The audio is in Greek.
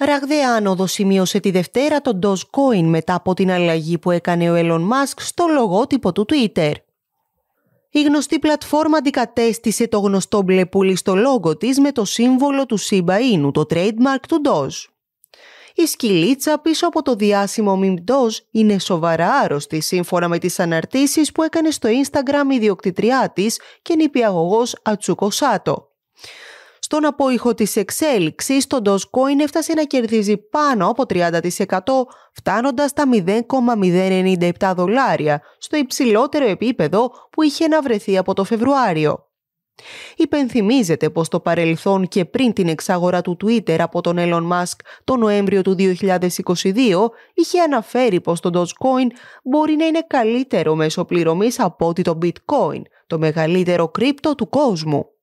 Ραγδαία άνοδο σημείωσε τη Δευτέρα τον Dogecoin μετά από την αλλαγή που έκανε ο Elon Musk στο λογότυπο του Twitter. Η γνωστή πλατφόρμα αντικατέστησε το γνωστό μπλε πουλί στο λόγο της με το σύμβολο του Shiba το trademark του Doge. Η σκυλίτσα πίσω από το διάσημο meme Doge είναι σοβαρά άρρωστη σύμφωνα με τις αναρτήσεις που έκανε στο Instagram η διοκτητριά της και νηπιαγωγός Ατσούκο Σάτο. Στον απόϊχο της εξέλιξης, το Dogecoin έφτασε να κερδίζει πάνω από 30% φτάνοντας τα 0,097 δολάρια, στο υψηλότερο επίπεδο που είχε να βρεθεί από το Φεβρουάριο. Υπενθυμίζεται πως το παρελθόν και πριν την εξαγορά του Twitter από τον Elon Musk το Νοέμβριο του 2022 είχε αναφέρει πως το Dogecoin μπορεί να είναι καλύτερο μέσω πληρωμής από ότι το Bitcoin, το μεγαλύτερο κρύπτο του κόσμου.